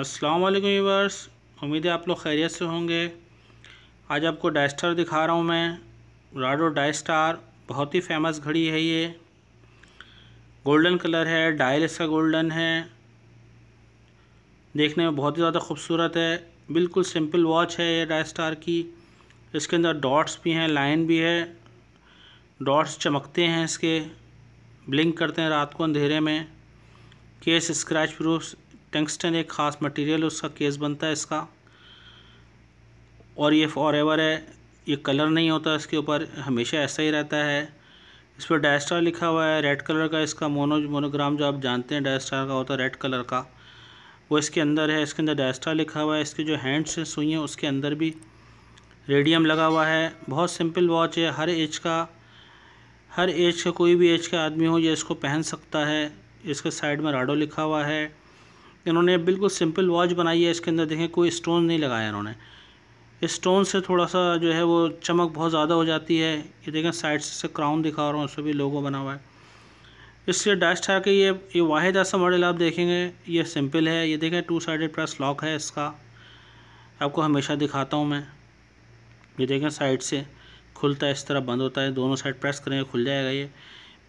अस्सलाम वालेकुम यूवर्स उम्मीद है आप लोग खैरियत से होंगे आज आपको डाइस्टार दिखा रहा हूँ मैं राडो डाइस्टार बहुत ही फेमस घड़ी है ये गोल्डन कलर है डायल इसका गोल्डन है देखने में बहुत ही ज़्यादा खूबसूरत है बिल्कुल सिंपल वॉच है ये डाइस्टार की इसके अंदर डॉट्स भी हैं लाइन भी है डॉट्स चमकते हैं इसके ब्लिंक करते हैं रात को अंधेरे में केस स्क्रैच प्रूफ टंगस्टन एक ख़ास मटेरियल उसका केस बनता है इसका और ये फॉर एवर है ये कलर नहीं होता इसके ऊपर हमेशा ऐसा ही रहता है इस पर डायस्टार लिखा हुआ है रेड कलर का इसका मोनो मोनोग्राम जो आप जानते हैं डायस्टार का होता है रेड कलर का वो इसके अंदर है इसके अंदर डायस्टार लिखा हुआ है इसके जो हैंड्स सुई हैं उसके अंदर भी रेडियम लगा हुआ है बहुत सिंपल वॉच है हर एज का हर एज का कोई भी एज का आदमी हो यह इसको पहन सकता है इसके साइड में राडो लिखा हुआ है इन्होंने बिल्कुल सिंपल वॉच बनाई है इसके अंदर देखें कोई स्टोन नहीं लगाया इन्होंने इस स्टोन से थोड़ा सा जो है वो चमक बहुत ज़्यादा हो जाती है ये देखें साइड से क्राउन दिखा रहा हूँ उसमें भी लोगो बना हुआ है इससे डस्ट है कि ये ये वाहिद ऐसा मॉडल आप देखेंगे ये सिंपल है ये देखें टू साइडेड प्रेस लॉक है इसका आपको हमेशा दिखाता हूँ मैं ये देखें साइड से खुलता है इस तरह बंद होता है दोनों साइड प्रेस करेंगे खुल जाएगा ये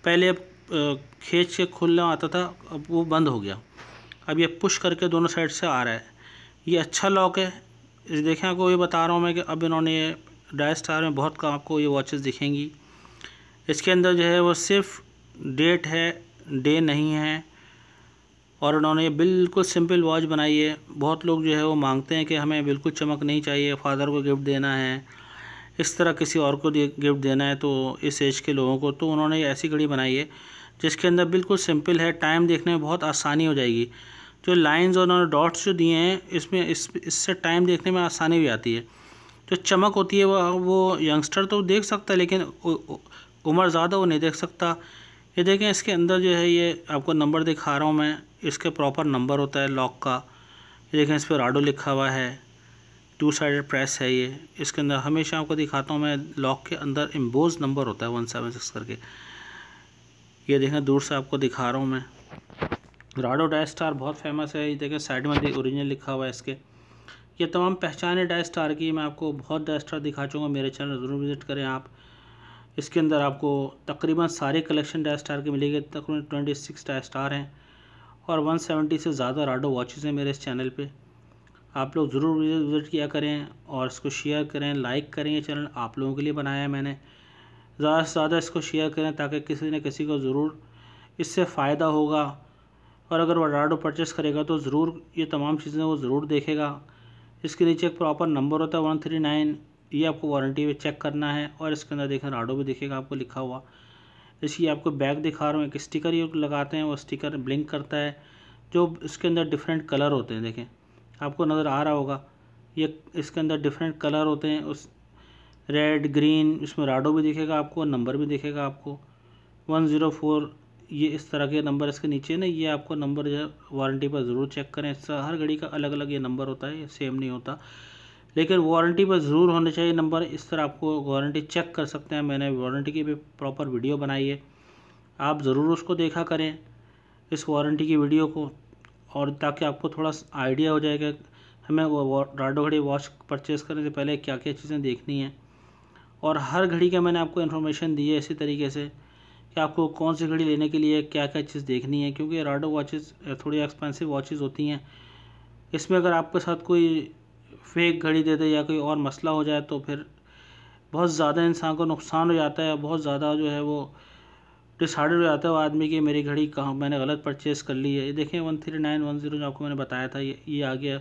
पहले खींच के खुलना आता था अब वो बंद हो गया अब ये पुश करके दोनों साइड से आ रहा है ये अच्छा लॉक है इस देखें आपको ये बता रहा हूँ मैं कि अब इन्होंने ये डाई स्टार में बहुत कम आपको ये वॉचेस दिखेंगी इसके अंदर जो है वो सिर्फ डेट है डे नहीं है और उन्होंने बिल्कुल सिंपल वॉच बनाई है बहुत लोग जो है वो मांगते हैं कि हमें बिल्कुल चमक नहीं चाहिए फादर को गिफ्ट देना है इस तरह किसी और को गिफ्ट देना है तो इस एज के लोगों को तो उन्होंने ऐसी घड़ी बनाई है जिसके अंदर बिल्कुल सिंपल है टाइम देखने में बहुत आसानी हो जाएगी जो लाइंस और डॉट्स जो दिए हैं इसमें इस इससे टाइम देखने में आसानी भी आती है जो चमक होती है वह वो यंगस्टर तो देख सकता है लेकिन उम्र ज़्यादा वो नहीं देख सकता ये देखें इसके अंदर जो है ये आपको नंबर दिखा रहा हूँ मैं इसके प्रॉपर नंबर होता है लॉक का ये देखें इस पर राडो लिखा हुआ है टू साइड प्रेस है ये इसके अंदर हमेशा आपको दिखाता हूँ मैं लॉक के अंदर एम्बोज नंबर होता है वन सेवन सिक्स करके ये देखें दूर से आपको दिखा रहा हूँ मैं राडो डाई स्टार बहुत फेमस है ये देखिए साइड में ओरिजिनल लिखा हुआ है इसके ये तमाम पहचान है डाई स्टार की मैं आपको बहुत डाई स्टार दिखा चूँगा मेरे चैनल ज़रूर विज़िट करें आप इसके अंदर आपको तकरीबन सारे कलेक्शन डाई स्टार के मिलेंगे तकरीबन ट्वेंटी सिक्स डाई स्टार हैं और वन सेवेंटी से ज़्यादा राडो वॉचेज़ हैं मेरे इस चैनल पर आप लोग ज़रूर विज़िट किया करें और इसको शेयर करें लाइक करें ये चैनल आप लोगों के लिए बनाया है मैंने ज़्यादा से ज़्यादा इसको शेयर करें ताकि किसी न किसी को ज़रूर इससे फ़ायदा होगा और अगर वह राडो परचेस करेगा तो ज़रूर ये तमाम चीज़ें वो ज़रूर देखेगा इसके नीचे एक प्रॉपर नंबर होता है वन थ्री नाइन ये आपको वारंटी पे चेक करना है और इसके अंदर देखें राडो भी देखेगा आपको लिखा हुआ इसकी आपको बैग दिखा रहा हूँ एक स्टिकर ये लगाते हैं वो स्टिकर ब्लिंक करता है जो इसके अंदर डिफरेंट कलर होते हैं देखें आपको नज़र आ रहा होगा ये इसके अंदर डिफरेंट कलर होते हैं उस रेड ग्रीन इसमें राडो भी दिखेगा आपको नंबर भी दिखेगा आपको वन ज़ीरो फोर ये इस तरह के नंबर इसके नीचे ना ये आपको नंबर वारंटी पर ज़रूर चेक करें हर घड़ी का अलग अलग ये नंबर होता है सेम नहीं होता लेकिन वारंटी पर ज़रूर होने चाहिए नंबर इस तरह आपको वारंटी चेक कर सकते हैं मैंने वारंटी की भी प्रॉपर वीडियो बनाई है आप ज़रूर उसको देखा करें इस वारंटी की वीडियो को और ताकि आपको थोड़ा आइडिया हो जाएगा हमें वो राडो घड़ी वॉच परचेज़ करने से पहले क्या क्या चीज़ें देखनी है और हर घड़ी का मैंने आपको इन्फॉर्मेशन दी है इसी तरीके से कि आपको कौन सी घड़ी लेने के लिए क्या क्या चीज़ देखनी है क्योंकि राडो वॉचेस थोड़ी एक्सपेंसिव वॉचेस होती हैं इसमें अगर आपके साथ कोई फेक घड़ी दे दे या कोई और मसला हो जाए तो फिर बहुत ज़्यादा इंसान को नुकसान हो जाता है बहुत ज़्यादा जो है वो डिसाइडेड हो जाता है वो आदमी की मेरी घड़ी कहाँ मैंने गलत परचेज़ कर ली है ये देखें one three nine one zero जो आपको मैंने बताया था ये ये आ गया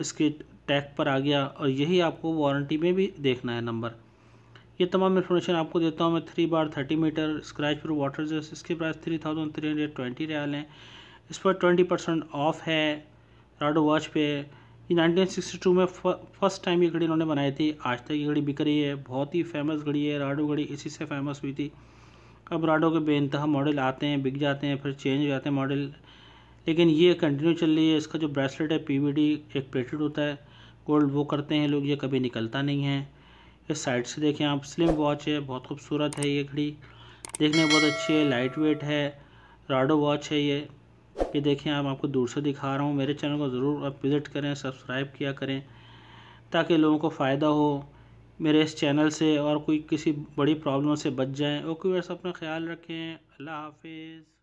इसके टैग पर आ गया और यही आपको वारंटी में भी देखना है नंबर ये तमाम इन्फॉर्मेशन आपको देता हूँ मैं three bar thirty metre scratch proof water जर्स इसके price three thousand three hundred twenty riyal हैं इस पर ट्वेंटी परसेंट ऑफ है राडो वॉच पे ये 1962 में फर्स्ट टाइम ये घड़ी इन्होंने बनाई थी आज तक ये घड़ी बिक रही है बहुत ही फेमस घड़ी है राडो घड़ी इसी से फेमस हुई थी अब राडो के बेानतहा मॉडल आते हैं बिक जाते हैं फिर चेंज हो जाते हैं मॉडल लेकिन ये कंटिन्यू चल रही है इसका जो ब्रेसलेट है डी एक प्लेटेड होता है गोल्ड वो करते हैं लोग ये कभी निकलता नहीं है इस साइड से देखें आप स्लिम वॉच है बहुत खूबसूरत है ये घड़ी देखने में बहुत अच्छी है लाइट वेट है राडो वॉच है ये ये देखें आप आपको दूर से दिखा रहा हूँ मेरे चैनल को ज़रूर आप विज़िट करें सब्सक्राइब किया करें ताकि लोगों को फ़ायदा हो मेरे इस चैनल से और कोई किसी बड़ी प्रॉब्लम से बच जाएँ ओके वैसे अपना ख्याल रखें अल्लाह हाफिज़